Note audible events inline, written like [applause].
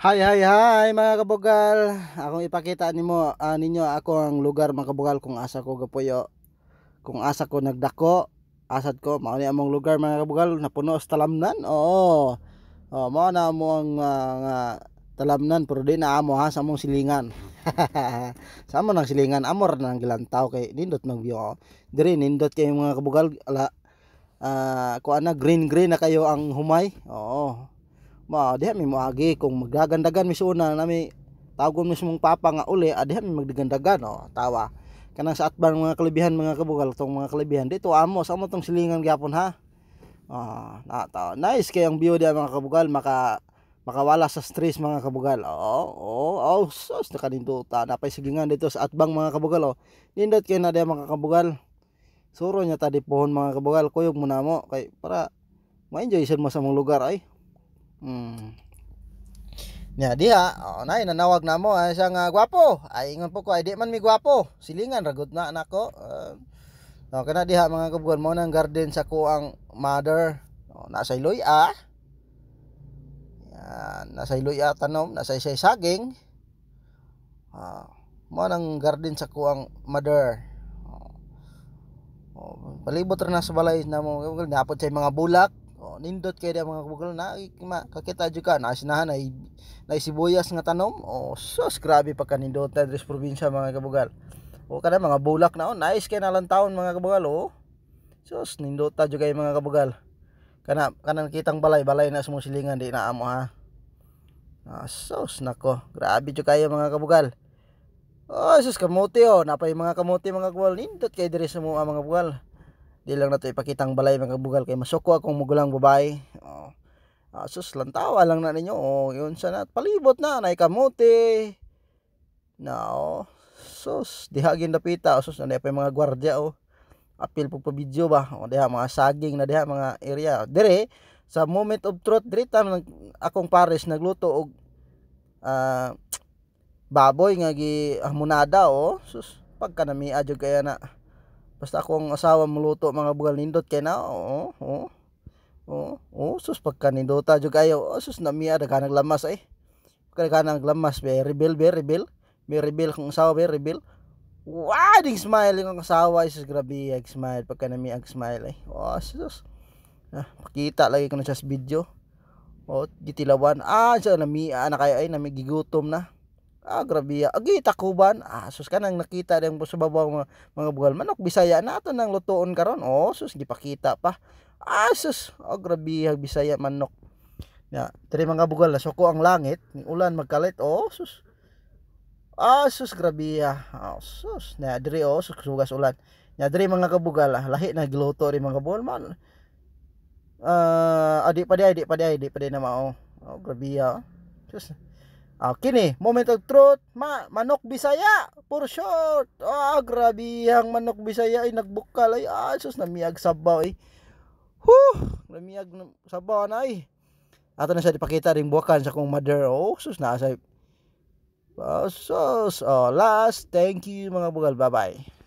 Hi, hi, hi mga kabugal. Akong ipakita nimo uh, ninyo ako ang lugar mga kabugal kung asa ko gapuyo. Kung asa ko nagdako, asad ko mao ni among lugar mga kabugal napuno sa talamnan. Oo. Oh, mao na mo ang uh, ah, talamnan pero di na amo ha sa among silingan. [laughs] sa amo nang silingan amor nang gilantaw kay nindot mag view. Oh. Dire nindot kay mga kabugal ala uh, ah, kuana green green na kayo ang humay. Oo ma diha mi moagi kung magdagandagan mi na mi tagon mi sumong papa nga uli adiha ah, mi magdagandagan oh tawa kanang sa atban mga kalibihan mga kabugal tong mga kalibihan dito amo ah, sa amo tong silingan gyapon ha ah na taw nice kay ang view diha mga kabugal maka makawala sa stress mga kabugal oo oh oh sus nakadinto ta napay sigingan dito sa atbang mga kabugal oh nindot kay na diha mga kabugal suro nya tadi pohon mga kabugal kuyog mo na mo kay para ma-enjoy sa mong lugar ay Hmm. Nya dia, oh, nay nanawag na mo ay ah, siya nga gwapo. Ay ah, ingon po ko ay di man mi gwapo. Silingan ragot na anak ko. Uh, ah, no, oh, kana diha mga kabugan mo nang garden sa ko ang mother. Oh, nasa iloy ah. Yan, nasa iloy ah tanom, nasa isay saging. Ah, mo nang garden sa ko ang mother. Oh, oh, palibot ra na sa balay na mo. Napot say mga bulak. Oh, nindot kay da mga kabugal na kakita jud ka na sinahan ay na sibuyas nga tanom. Oh, sus grabe pa kanindot ta dres probinsya mga kabugal. O oh, kada mga bulak na oh, nice kay nalang taon mga kabugal oh. Sus nindot ta jud kay mga kabugal. Kana kanan kitang balay balay na sumo silingan di na amo ha. Ah, sus nako, grabe jud kayo mga kabugal. Oh, sus kamote oh, napay mga kamote mga kabugal nindot kay dres mo ah, mga kabugal di lang nato ipakita ang balay mga kay masuko akong mugulang babae oh. Uh, sus lantawa lang na ninyo oh, yun sa na palibot na nay kamote na oh. sus dihagin dapita oh, sus na pa mga gwardiya oh apil po pa video ba oh, diha mga saging na diha mga area oh. dire sa moment of truth dire ta akong pares nagluto og ah, baboy nga gi hamunada ah, oh sus pagka nami kaya na Basta akong ang asawa muluto mga bugal nindot kay na. Oo, oh, oo. Oh, oo, oh. oo, sus pagka nindota jud kayo. Oh, sus na miya daganang lamas ay. Eh. Daganang lamas be rebel be rebel. Be rebel kung asawa be rebel. Wow, ding smile yung asawa is grabe ag smile pagka na miya ag smile ay. Eh. Oh, sus. Ah, pakita lagi ko na sa video. Oh, gitilawan. Ah, sa na miya na kayo ay namigigutom na. Ah, grabe ya. Agi takuban. Ah, sus kanang nakita dang sa babaw mga, mga bugal manok Bisaya na ato nang lutuon karon. Oh, sus gipakita pa. Ah, sus. Oh, grabe ya Bisaya manok. Ya, diri mga bugal nasuko ang langit, ni ulan magkalit. Oh, sus. Ah, sus grabe ya. Ah, sus. Na diri oh, sus sugas ulan. Ya diri mga kabugal ah, lahi na giluto ri mga bugal man. Ah, uh, ah, adik pa di, adik pa di, adik pa di na mao. Oh, grabe ya. Sus. Uh, kini, moment of truth, ma manok bisaya, for short. Ah, grabe ang manok bisaya ay nagbukal ay asos ah, eh. na miag sabaw ay. Huh, na miag sabaw na ay. Eh. Ato na siya dipakita ring buwakan sa kong mother. Oh, sus na asay. Oh, ah, sus. Oh, last, thank you mga bugal. Bye-bye.